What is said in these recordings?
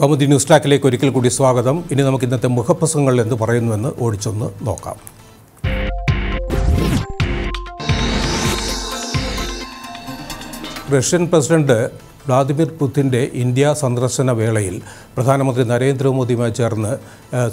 Kaumudi news ടാക്കിലേക്ക് ഒരിക്കൽ കൂടി സ്വാഗതം ഇനി നമുക്ക് ഇന്നത്തെ മുഖപ്രസംഗങ്ങൾ എന്ത് പറയുന്നുവെന്ന് ഓടിച്ചൊന്ന് നോക്കാം റഷ്യൻ പ്രസിഡന്റ് വ്ളാദിമിർ പുതിൻ്റെ ഇന്ത്യ സന്ദർശന വേളയിൽ പ്രധാനമന്ത്രി നരേന്ദ്രമോദിയുമായി ചേർന്ന്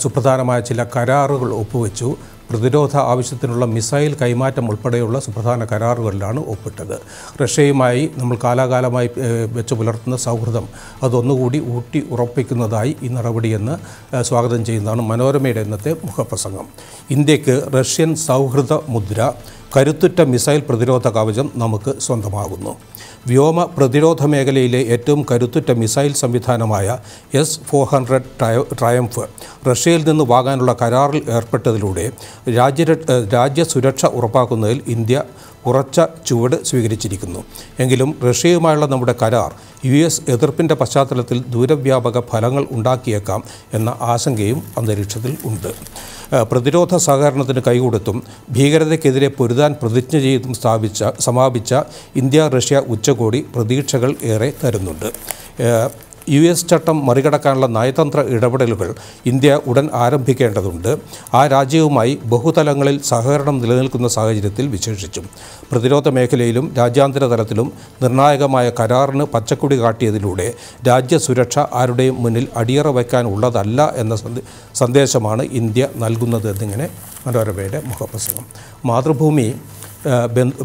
സുപ്രധാനമായ ചില കരാറുകൾ ഒപ്പുവെച്ചു പ്രതിരോധ ആവശ്യത്തിനുള്ള മിസൈൽ കൈമാറ്റം ഉൾപ്പെടെയുള്ള സുപ്രധാന കരാറുകളിലാണ് ഒപ്പിട്ടത് റഷ്യയുമായി നമ്മൾ കാലാകാലമായി വെച്ച് പുലർത്തുന്ന സൗഹൃദം അതൊന്നുകൂടി ഊട്ടി ഉറപ്പിക്കുന്നതായി ഈ നടപടിയെന്ന് സ്വാഗതം ചെയ്യുന്നതാണ് മനോരമയുടെ ഇന്നത്തെ മുഖപ്രസംഗം ഇന്ത്യക്ക് റഷ്യൻ സൗഹൃദ മുദ്ര കരുത്തുറ്റ മിസൈൽ പ്രതിരോധ കവചം നമുക്ക് സ്വന്തമാകുന്നു വ്യോമ പ്രതിരോധ മേഖലയിലെ ഏറ്റവും കരുത്തുറ്റ മിസൈൽ സംവിധാനമായ എസ് ഫോർ ഹൺഡ്രഡ് ട്രയംഫ് റഷ്യയിൽ നിന്ന് വാങ്ങാനുള്ള കരാറിൽ ഏർപ്പെട്ടതിലൂടെ രാജ്യ രാജ്യസുരക്ഷ ഉറപ്പാക്കുന്നതിൽ ഇന്ത്യ ഉറച്ച ചുവട് സ്വീകരിച്ചിരിക്കുന്നു എങ്കിലും റഷ്യയുമായുള്ള നമ്മുടെ കരാർ യു എസ് എതിർപ്പിൻ്റെ പശ്ചാത്തലത്തിൽ ദൂരവ്യാപക ഫലങ്ങൾ ഉണ്ടാക്കിയേക്കാം എന്ന ആശങ്കയും അന്തരീക്ഷത്തിൽ ഉണ്ട് പ്രതിരോധ സഹകരണത്തിന് കൈകൊടുത്തും ഭീകരതയ്ക്കെതിരെ പൊരുതാൻ പ്രതിജ്ഞ ചെയ്തും സ്ഥാപിച്ച സമാപിച്ച ഇന്ത്യ റഷ്യ ഉച്ചകോടി പ്രതീക്ഷകൾ ഏറെ തരുന്നുണ്ട് യു എസ് ചട്ടം മറികടക്കാനുള്ള നയതന്ത്ര ഇടപെടലുകൾ ഇന്ത്യ ഉടൻ ആരംഭിക്കേണ്ടതുണ്ട് ആ രാജ്യവുമായി ബഹുതലങ്ങളിൽ സഹകരണം നിലനിൽക്കുന്ന സാഹചര്യത്തിൽ വിശേഷിച്ചു പ്രതിരോധ മേഖലയിലും രാജ്യാന്തര തലത്തിലും നിർണായകമായ കരാറിന് പച്ചക്കുടി കാട്ടിയതിലൂടെ രാജ്യസുരക്ഷ ആരുടെയും മുന്നിൽ അടിയറ വയ്ക്കാനുള്ളതല്ല എന്ന സന്ദേശമാണ് ഇന്ത്യ നൽകുന്നത് എന്നിങ്ങനെ മനോരമയുടെ മുഖപ്രസംഗം മാതൃഭൂമി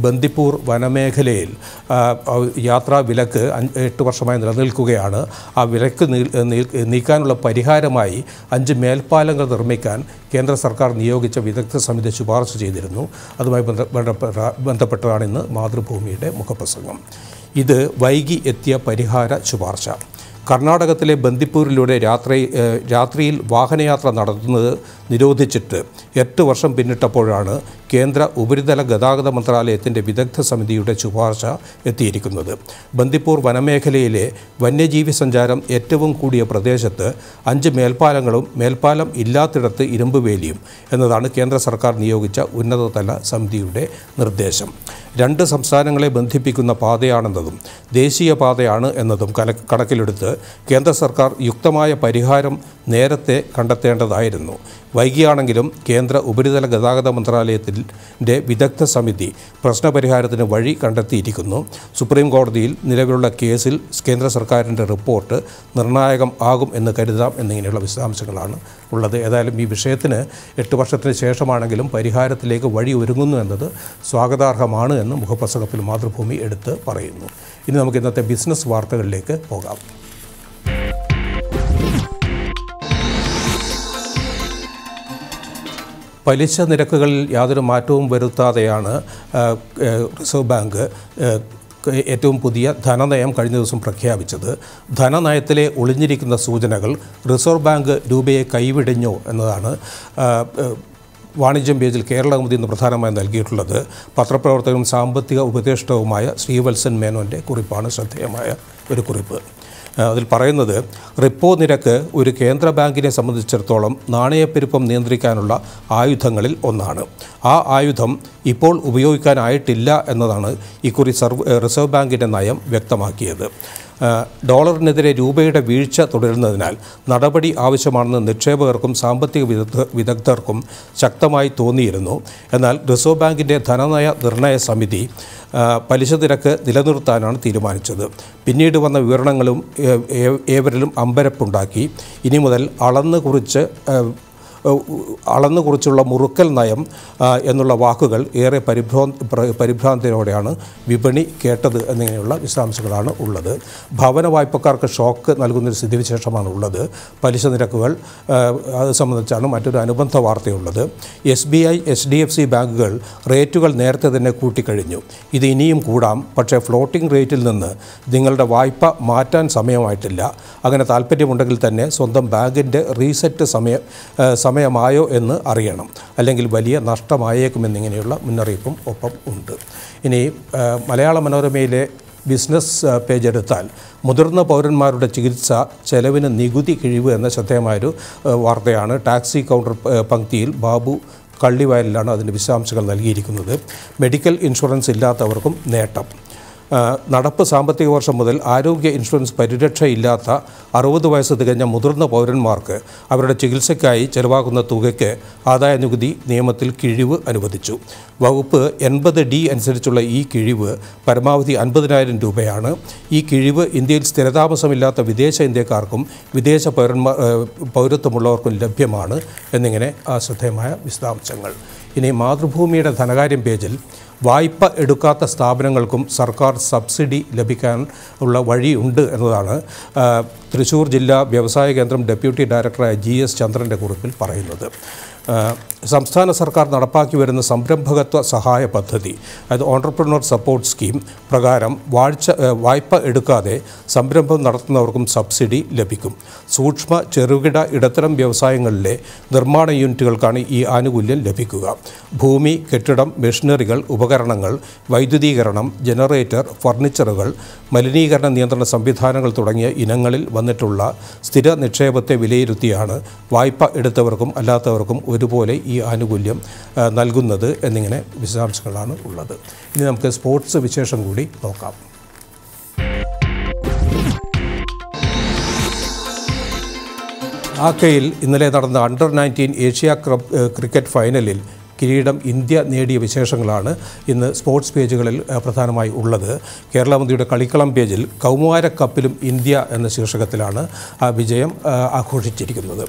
ബന്ദിപ്പൂർ വനമേഖലയിൽ യാത്രാ വിലക്ക് എട്ട് വർഷമായി നിലനിൽക്കുകയാണ് ആ വിലക്ക് നീക്കാനുള്ള പരിഹാരമായി അഞ്ച് മേൽപ്പാലങ്ങൾ നിർമ്മിക്കാൻ കേന്ദ്ര സർക്കാർ നിയോഗിച്ച വിദഗ്ധ സമിതി ശുപാർശ ചെയ്തിരുന്നു അതുമായി ബന്ധപ്പെട്ടതാണ് ഇന്ന് മാതൃഭൂമിയുടെ മുഖപ്രസംഗം ഇത് വൈകി എത്തിയ പരിഹാര ശുപാർശ കർണാടകത്തിലെ ബന്ദിപ്പൂരിലൂടെ രാത്രി രാത്രിയിൽ വാഹനയാത്ര നടത്തുന്നത് നിരോധിച്ചിട്ട് എട്ട് വർഷം പിന്നിട്ടപ്പോഴാണ് കേന്ദ്ര ഉപരിതല ഗതാഗത മന്ത്രാലയത്തിൻ്റെ വിദഗ്ധ സമിതിയുടെ ശുപാർശ എത്തിയിരിക്കുന്നത് ബന്ദിപ്പൂർ വനമേഖലയിലെ വന്യജീവി സഞ്ചാരം ഏറ്റവും കൂടിയ പ്രദേശത്ത് അഞ്ച് മേൽപ്പാലങ്ങളും മേൽപ്പാലം ഇല്ലാത്തിടത്ത് ഇരുമ്പുവേലിയും എന്നതാണ് കേന്ദ്ര സർക്കാർ നിയോഗിച്ച ഉന്നതതല സമിതിയുടെ നിർദ്ദേശം രണ്ട് സംസ്ഥാനങ്ങളെ ബന്ധിപ്പിക്കുന്ന പാതയാണെന്നതും ദേശീയ പാതയാണ് എന്നതും കല കണക്കിലെടുത്ത് കേന്ദ്ര സർക്കാർ യുക്തമായ പരിഹാരം നേരത്തെ കണ്ടെത്തേണ്ടതായിരുന്നു വൈകിയാണെങ്കിലും കേന്ദ്ര ഉപരിതല ഗതാഗത മന്ത്രാലയത്തിൻ്റെ വിദഗ്ധ സമിതി പ്രശ്നപരിഹാരത്തിന് വഴി കണ്ടെത്തിയിരിക്കുന്നു സുപ്രീം കോടതിയിൽ നിലവിലുള്ള കേസിൽ കേന്ദ്ര സർക്കാരിൻ്റെ റിപ്പോർട്ട് നിർണായകം ആകും എന്ന് കരുതാം എന്നിങ്ങനെയുള്ള വിശദാംശങ്ങളാണ് ഉള്ളത് ഏതായാലും ഈ വിഷയത്തിന് എട്ട് വർഷത്തിന് ശേഷമാണെങ്കിലും പരിഹാരത്തിലേക്ക് വഴി ഒരുങ്ങുന്നു എന്നത് സ്വാഗതാർഹമാണ് എന്ന് മുഖപ്രസംഗത്തിൽ മാതൃഭൂമി എടുത്ത് പറയുന്നു ഇനി നമുക്ക് ഇന്നത്തെ ബിസിനസ് വാർത്തകളിലേക്ക് പോകാം പലിശ നിരക്കുകളിൽ യാതൊരു മാറ്റവും വരുത്താതെയാണ് റിസർവ് ബാങ്ക് ഏറ്റവും പുതിയ ധനനയം കഴിഞ്ഞ ദിവസം പ്രഖ്യാപിച്ചത് ധനനയത്തിലെ ഒളിഞ്ഞിരിക്കുന്ന സൂചനകൾ റിസർവ് ബാങ്ക് രൂപയെ കൈവിടിഞ്ഞോ എന്നതാണ് വാണിജ്യം പേജിൽ കേരളകൗമുദി ഇന്ന് പ്രധാനമായി നൽകിയിട്ടുള്ളത് പത്രപ്രവർത്തകനും സാമ്പത്തിക ഉപദേഷ്ടാവുമായ ശ്രീവത്സൻ മേനോൻ്റെ കുറിപ്പാണ് ശ്രദ്ധേയമായ ഒരു കുറിപ്പ് അതിൽ പറയുന്നത് റിപ്പോ നിരക്ക് ഒരു കേന്ദ്ര ബാങ്കിനെ സംബന്ധിച്ചിടത്തോളം നാണയപ്പെരുപ്പം നിയന്ത്രിക്കാനുള്ള ആയുധങ്ങളിൽ ഒന്നാണ് ആ ആയുധം ഇപ്പോൾ ഉപയോഗിക്കാനായിട്ടില്ല എന്നതാണ് ഇക്കുറി സർവ് റിസർവ് ബാങ്കിൻ്റെ നയം വ്യക്തമാക്കിയത് ഡോളറിനെതിരെ രൂപയുടെ വീഴ്ച തുടരുന്നതിനാൽ നടപടി ആവശ്യമാണെന്ന് നിക്ഷേപകർക്കും സാമ്പത്തിക വിദഗ്ധർക്കും ശക്തമായി തോന്നിയിരുന്നു എന്നാൽ റിസർവ് ബാങ്കിൻ്റെ ധനനയ നിർണയ സമിതി പലിശ നിരക്ക് നിലനിർത്താനാണ് തീരുമാനിച്ചത് പിന്നീട് വന്ന വിവരണങ്ങളും ഏവരിലും അമ്പരപ്പുണ്ടാക്കി ഇനി മുതൽ അളന്ന് കുറിച്ച് അളന്നു കുറിച്ചുള്ള മുറുക്കൽ നയം എന്നുള്ള വാക്കുകൾ ഏറെ പരിഭ്രാ പരിഭ്രാന്തിയോടെയാണ് വിപണി കേട്ടത് എന്നിങ്ങനെയുള്ള വിശദാംശങ്ങളാണ് ഉള്ളത് ഭവന വായ്പക്കാർക്ക് ഷോക്ക് നൽകുന്നൊരു സ്ഥിതിവിശേഷമാണ് ഉള്ളത് പലിശ നിരക്കുകൾ അത് സംബന്ധിച്ചാണ് മറ്റൊരു അനുബന്ധ വാർത്തയുള്ളത് S B I H D F C ബാങ്കുകൾ റേറ്റുകൾ നേരത്തെ തന്നെ കൂട്ടിക്കഴിഞ്ഞു ഇത് ഇനിയും കൂടാം പക്ഷേ ഫ്ലോട്ടിംഗ് റേറ്റിൽ നിന്ന് നിങ്ങളുടെ വായ്പ മാറ്റാൻ സമയമായിട്ടില്ല അങ്ങനെ താല്പര്യമുണ്ടെങ്കിൽ തന്നെ സ്വന്തം ബാങ്കിൻ്റെ റീസെറ്റ് സമയം സമയമായോ എന്ന് അറിയണം അല്ലെങ്കിൽ വലിയ നഷ്ടമായേക്കുമെന്നിങ്ങനെയുള്ള മുന്നറിയിപ്പും ഒപ്പം ഉണ്ട് ഇനി മലയാള മനോരമയിലെ ബിസിനസ് പേജ് എടുത്താൽ മുതിർന്ന പൗരന്മാരുടെ ചികിത്സ ചെലവിന് നികുതി കിഴിവ് എന്ന ശ്രദ്ധേയമായൊരു വാർത്തയാണ് ടാക്സി കൗണ്ടർ പങ്ക്തിയിൽ ബാബു കള്ളിവയലിലാണ് അതിൻ്റെ വിശദാംശങ്ങൾ നൽകിയിരിക്കുന്നത് മെഡിക്കൽ ഇൻഷുറൻസ് ഇല്ലാത്തവർക്കും നേട്ടം നടപ്പ് സാമ്പത്തിക വർഷം മുതൽ ആരോഗ്യ ഇൻഷുറൻസ് പരിരക്ഷയില്ലാത്ത അറുപത് വയസ്സ് തികഞ്ഞ മുതിർന്ന പൗരന്മാർക്ക് അവരുടെ ചികിത്സയ്ക്കായി ചെലവാകുന്ന തുകയ്ക്ക് നികുതി നിയമത്തിൽ കിഴിവ് അനുവദിച്ചു വകുപ്പ് എൺപത് ഡി അനുസരിച്ചുള്ള ഈ കിഴിവ് പരമാവധി അൻപതിനായിരം രൂപയാണ് ഈ കിഴിവ് ഇന്ത്യയിൽ സ്ഥിരതാമസമില്ലാത്ത വിദേശ ഇന്ത്യക്കാർക്കും വിദേശ പൗരന്മാർ പൗരത്വമുള്ളവർക്കും ലഭ്യമാണ് എന്നിങ്ങനെ ആ ശ്രദ്ധേയമായ വിശദാംശങ്ങൾ ഇനി മാതൃഭൂമിയുടെ ധനകാര്യം പേജിൽ വായ്പ എടുക്കാത്ത സ്ഥാപനങ്ങൾക്കും സർക്കാർ സബ്സിഡി ലഭിക്കാൻ ഉള്ള വഴിയുണ്ട് എന്നതാണ് തൃശൂർ ജില്ലാ വ്യവസായ കേന്ദ്രം ഡെപ്യൂട്ടി ഡയറക്ടറായ ജി എസ് ചന്ദ്രൻ്റെ കുറിപ്പിൽ പറയുന്നത് സംസ്ഥാന സർക്കാർ നടപ്പാക്കി വരുന്ന സംരംഭകത്വ സഹായ പദ്ധതി അതായത് ഓണ്ടർപ്രണർ സപ്പോർട്ട് സ്കീം പ്രകാരം വാഴ്ച വായ്പ എടുക്കാതെ സംരംഭം നടത്തുന്നവർക്കും സബ്സിഡി ലഭിക്കും സൂക്ഷ്മ ചെറുകിട ഇടത്തരം വ്യവസായങ്ങളിലെ നിർമ്മാണ യൂണിറ്റുകൾക്കാണ് ഈ ആനുകൂല്യം ലഭിക്കുക ഭൂമി കെട്ടിടം മെഷീനറികൾ ഉപകരണങ്ങൾ വൈദ്യുതീകരണം ജനറേറ്റർ ഫർണിച്ചറുകൾ മലിനീകരണ നിയന്ത്രണ സംവിധാനങ്ങൾ തുടങ്ങിയ ഇനങ്ങളിൽ വന്നിട്ടുള്ള സ്ഥിര നിക്ഷേപത്തെ വിലയിരുത്തിയാണ് വായ്പ എടുത്തവർക്കും അല്ലാത്തവർക്കും ഒരുപോലെ ഈ ആനുകൂല്യം നൽകുന്നത് എന്നിങ്ങനെ വിശദാംശങ്ങളാണ് ഉള്ളത് ഇനി നമുക്ക് സ്പോർട്സ് വിശേഷം കൂടി നോക്കാം ആക്കയിൽ ഇന്നലെ നടന്ന under nineteen Asia club cricket ഫൈനലിൽ കിരീടം ഇന്ത്യ നേടിയ വിശേഷങ്ങളാണ് ഇന്ന് സ്പോർട്സ് പേജുകളിൽ പ്രധാനമായി ഉള്ളത് കേരളമന്ത്രിയുടെ കളിക്കളം പേജിൽ കൗമാര കപ്പിലും ഇന്ത്യ എന്ന ശീർഷകത്തിലാണ് ആ വിജയം ആഘോഷിച്ചിരിക്കുന്നത്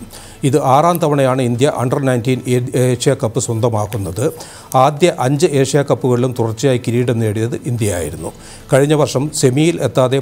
ഇത് ആറാം തവണയാണ് India under nineteen Asia cup സ്വന്തമാക്കുന്നത് ആദ്യ അഞ്ച് ഏഷ്യ കപ്പുകളിലും തുടർച്ചയായി കിരീടം നേടിയത് ഇന്ത്യയായിരുന്നു കഴിഞ്ഞ വർഷം സെമിയിൽ എത്താതെ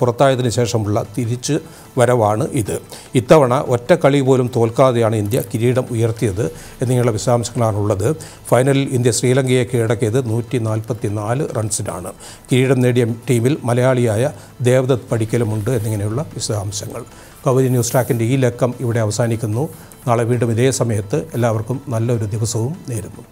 പുറത്തായതിനു ശേഷമുള്ള തിരിച്ച് വരവാണ് ഇത് ഇത്തവണ ഒറ്റ കളി പോലും തോൽക്കാതെയാണ് ഇന്ത്യ കിരീടം ഉയർത്തിയത് എന്നിങ്ങനെയുള്ള വിശദാംശങ്ങളാണുള്ളത് നേടിയത് ഫൈനലിൽ ഇന്ത്യ ശ്രീലങ്കയെ കീഴടക്കിയത് നൂറ്റി നാൽപ്പത്തി നാല് റൺസിനാണ് കിരീടം നേടിയ ടീമിൽ മലയാളിയായ ദേവദത്ത് പഠിക്കലുമുണ്ട് എന്നിങ്ങനെയുള്ള വിശദാംശങ്ങൾ കവരി ന്യൂസ് ട്രാക്കിൻ്റെ ഈ ലക്കം ഇവിടെ അവസാനിക്കുന്നു നാളെ വീണ്ടും ഇതേ സമയത്ത് എല്ലാവർക്കും നല്ലൊരു ദിവസവും നേരുന്നു